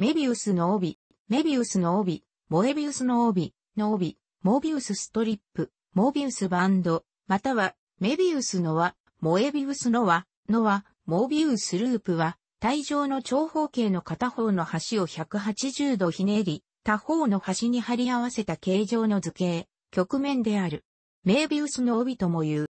メビウスの帯、メビウスの帯、モエビウスの帯、の帯、モービウスストリップ、モービウスバンド、または、メビウスの輪、モエビウスの輪、の輪、モービウスループは、体上の長方形の片方の端を180度ひねり、他方の端に貼り合わせた形状の図形、局面である。メービウスの帯とも言う。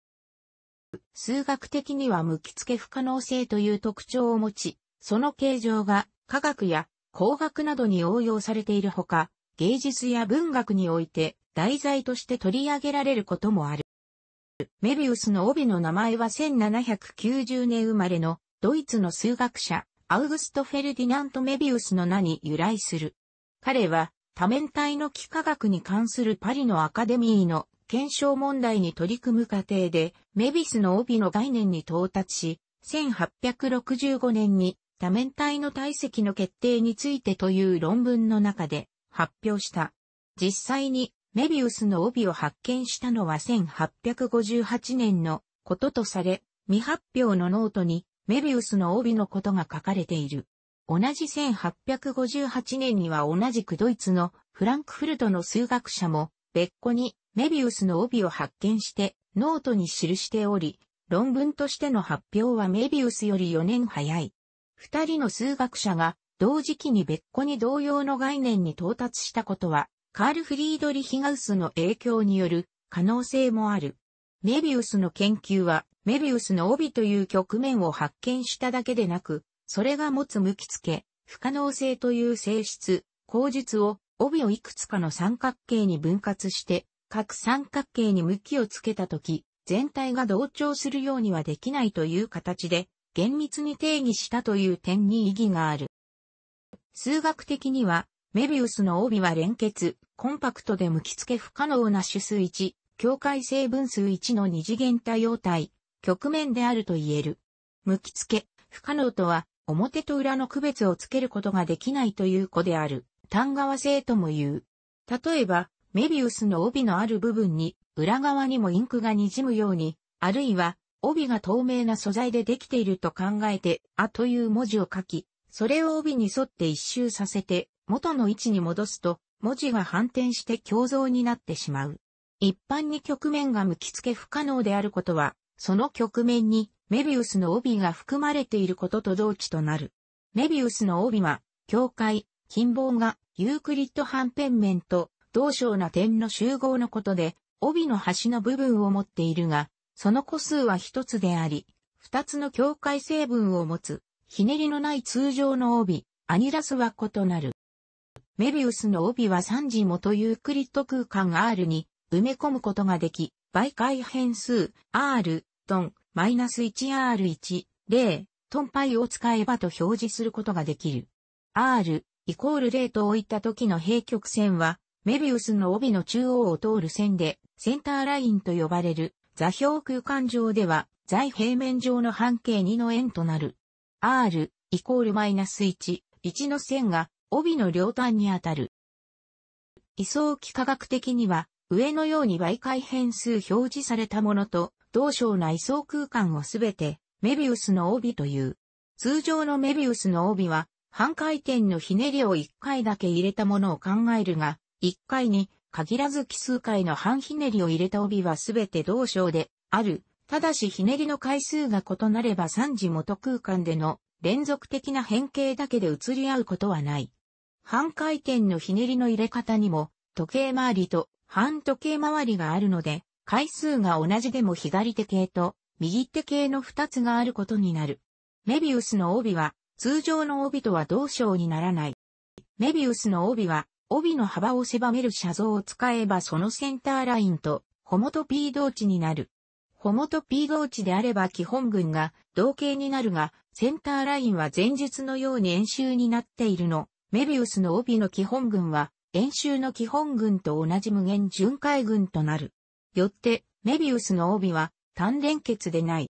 数学的には向き付け不可能性という特徴を持ち、その形状が科学や工学などに応用されているほか、芸術や文学において題材として取り上げられることもある。メビウスの帯の名前は1790年生まれのドイツの数学者アウグスト・フェルディナント・メビウスの名に由来する。彼は多面体の幾何学に関するパリのアカデミーの検証問題に取り組む過程でメビスの帯の概念に到達し、1865年に多面体の体積の決定についてという論文の中で発表した。実際にメビウスの帯を発見したのは1858年のこととされ、未発表のノートにメビウスの帯のことが書かれている。同じ1858年には同じくドイツのフランクフルトの数学者も別個にメビウスの帯を発見してノートに記しており、論文としての発表はメビウスより4年早い。二人の数学者が同時期に別個に同様の概念に到達したことは、カール・フリードリヒガウスの影響による可能性もある。メビウスの研究は、メビウスの帯という局面を発見しただけでなく、それが持つ向きつけ、不可能性という性質、口述を、帯をいくつかの三角形に分割して、各三角形に向きをつけたとき、全体が同調するようにはできないという形で、厳密に定義したという点に意義がある。数学的には、メビウスの帯は連結、コンパクトで向き付け不可能な種数1、境界成分数1の二次元多様体、局面であると言える。向き付け、不可能とは、表と裏の区別をつけることができないという子である、単側性とも言う。例えば、メビウスの帯のある部分に、裏側にもインクが滲むように、あるいは、帯が透明な素材でできていると考えて、あという文字を書き、それを帯に沿って一周させて、元の位置に戻すと、文字が反転して胸像になってしまう。一般に局面が向き付け不可能であることは、その局面にメビウスの帯が含まれていることと同値となる。メビウスの帯は、境界、近傍がユークリッド反辺面と同章な点の集合のことで、帯の端の部分を持っているが、その個数は一つであり、二つの境界成分を持つ、ひねりのない通常の帯、アニラスは異なる。メビウスの帯は3時元というクリット空間 R に埋め込むことができ、媒介変数 R、トン、マイナス 1R1、0、トンパイを使えばと表示することができる。R、イコール0と置いた時の平曲線は、メビウスの帯の中央を通る線で、センターラインと呼ばれる座標空間上では、在平面上の半径2の円となる。R イコールマイナス1、1の線が帯の両端に当たる。位相幾何学的には、上のように媒介変数表示されたものと、同章な位相空間をすべて、メビウスの帯という。通常のメビウスの帯は、半回転のひねりを1回だけ入れたものを考えるが、1回に限らず奇数回の半ひねりを入れた帯はすべて同章である。ただしひねりの回数が異なれば3次元空間での連続的な変形だけで移り合うことはない。半回転のひねりの入れ方にも時計回りと半時計回りがあるので回数が同じでも左手系と右手系の2つがあることになる。メビウスの帯は通常の帯とは同章にならない。メビウスの帯は帯の幅を狭める写像を使えばそのセンターラインとホモトピー同値になる。ホモトピー同値であれば基本群が同型になるが、センターラインは前述のように円周になっているの。メビウスの帯の基本群は、円周の基本群と同じ無限巡回群となる。よって、メビウスの帯は単連結でない。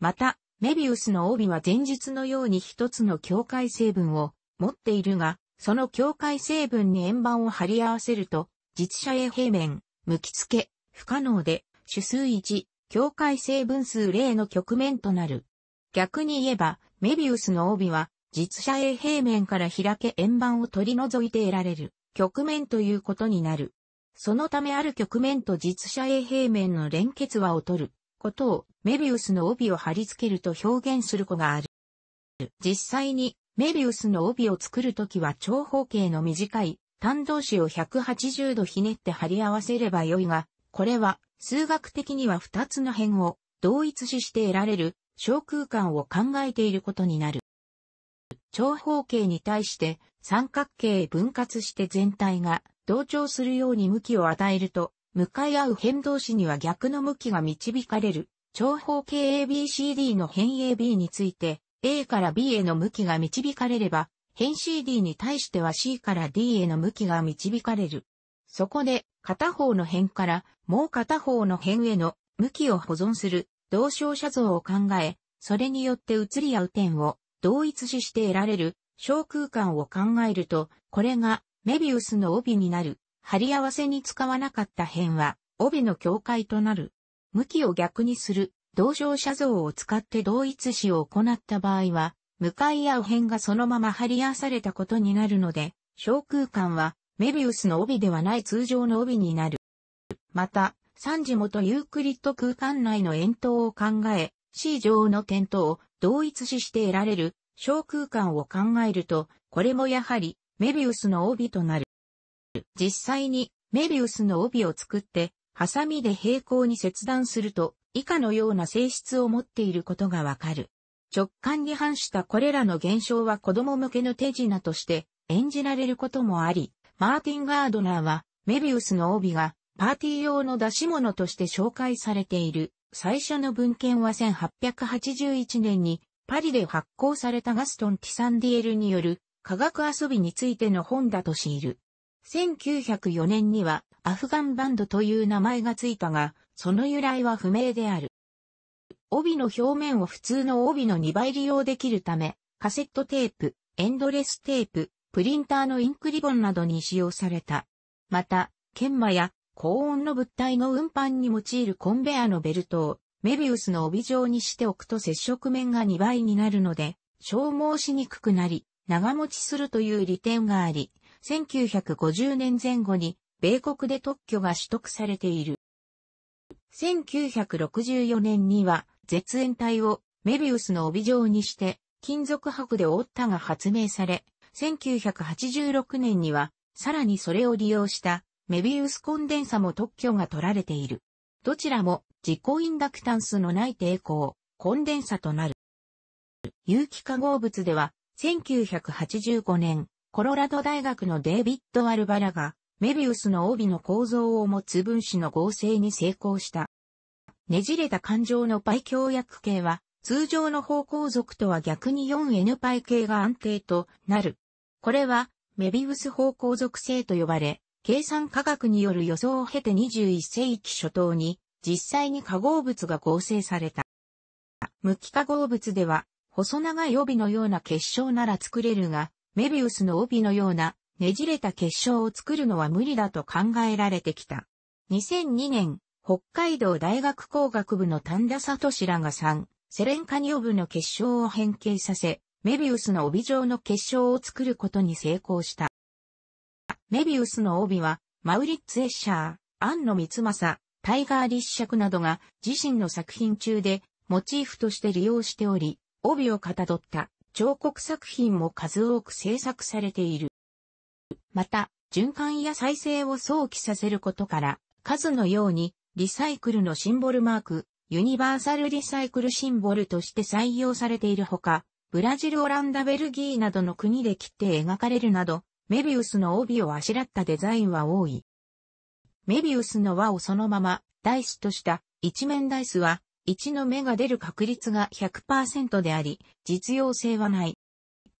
また、メビウスの帯は前述のように一つの境界成分を持っているが、その境界成分に円盤を貼り合わせると、実写 A 平面、向き付け、不可能で、種数1、境界成分数0の局面となる。逆に言えば、メビウスの帯は、実写 A 平面から開け円盤を取り除いて得られる、局面ということになる。そのためある局面と実写 A 平面の連結和を取る、ことを、メビウスの帯を貼り付けると表現する子がある。実際に、メビウスの帯を作るときは長方形の短い単同子を180度ひねって貼り合わせればよいが、これは数学的には2つの辺を同一視して得られる小空間を考えていることになる。長方形に対して三角形へ分割して全体が同調するように向きを与えると、向かい合う辺同士には逆の向きが導かれる長方形 ABCD の辺 AB について A から B への向きが導かれれば、変 CD に対しては C から D への向きが導かれる。そこで、片方の辺からもう片方の辺への向きを保存する同照写像を考え、それによって移り合う点を同一視して得られる小空間を考えると、これがメビウスの帯になる。貼り合わせに使わなかった辺は帯の境界となる。向きを逆にする同乗者像を使って同一視を行った場合は、向かい合う辺がそのまま張り合わされたことになるので、小空間はメビウスの帯ではない通常の帯になる。また、三次元ユークリッド空間内の円筒を考え、C 上の点灯を同一視して得られる小空間を考えると、これもやはりメビウスの帯となる。実際にメビウスの帯を作って、ハサミで平行に切断すると、以下のような性質を持っていることがわかる。直感に反したこれらの現象は子供向けの手品として演じられることもあり、マーティン・ガードナーはメビウスの帯がパーティー用の出し物として紹介されている最初の文献は1881年にパリで発行されたガストン・ティサンディエルによる科学遊びについての本だと知いる。1904年にはアフガンバンドという名前がついたが、その由来は不明である。帯の表面を普通の帯の2倍利用できるため、カセットテープ、エンドレステープ、プリンターのインクリボンなどに使用された。また、研磨や高温の物体の運搬に用いるコンベアのベルトをメビウスの帯状にしておくと接触面が2倍になるので、消耗しにくくなり、長持ちするという利点があり、1950年前後に米国で特許が取得されている。1964年には絶縁体をメビウスの帯状にして金属箔で覆ったが発明され、1986年にはさらにそれを利用したメビウスコンデンサも特許が取られている。どちらも自己インダクタンスのない抵抗、コンデンサとなる。有機化合物では1985年、コロラド大学のデイビッド・アルバラが、メビウスの帯の構造を持つ分子の合成に成功した。ねじれた感情の π 強約系は、通常の方向属とは逆に 4nπ 系が安定となる。これは、メビウス方向属性と呼ばれ、計算科学による予想を経て21世紀初頭に、実際に化合物が合成された。無機化合物では、細長い帯のような結晶なら作れるが、メビウスの帯のようなねじれた結晶を作るのは無理だと考えられてきた。2002年、北海道大学工学部の丹田志らが3、セレンカニオブの結晶を変形させ、メビウスの帯状の結晶を作ることに成功した。メビウスの帯は、マウリッツ・エッシャー、アンノ・ミツマサ、タイガー・リッシャクなどが自身の作品中でモチーフとして利用しており、帯をかたどった彫刻作品も数多く制作されている。また、循環や再生を想起させることから、数のようにリサイクルのシンボルマーク、ユニバーサルリサイクルシンボルとして採用されているほか、ブラジル、オランダ、ベルギーなどの国で切って描かれるなど、メビウスの帯をあしらったデザインは多い。メビウスの輪をそのまま、ダイスとした、一面ダイスは、1の目が出る確率が100%であり、実用性はない。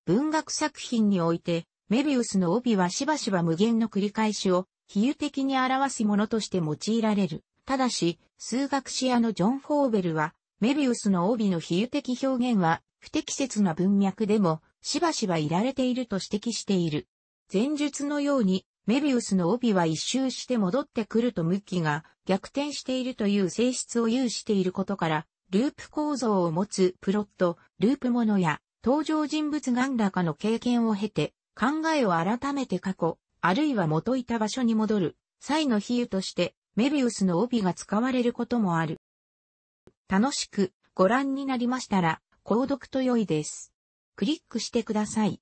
文学作品において、メビウスの帯はしばしば無限の繰り返しを比喩的に表すものとして用いられる。ただし、数学史家のジョン・フォーベルは、メビウスの帯の比喩的表現は不適切な文脈でもしばしばいられていると指摘している。前述のようにメビウスの帯は一周して戻ってくると向きが逆転しているという性質を有していることから、ループ構造を持つプロット、ループものや登場人物が何らかの経験を経て、考えを改めて過去、あるいは元いた場所に戻る、際の比喩として、メビウスの帯が使われることもある。楽しくご覧になりましたら、購読と良いです。クリックしてください。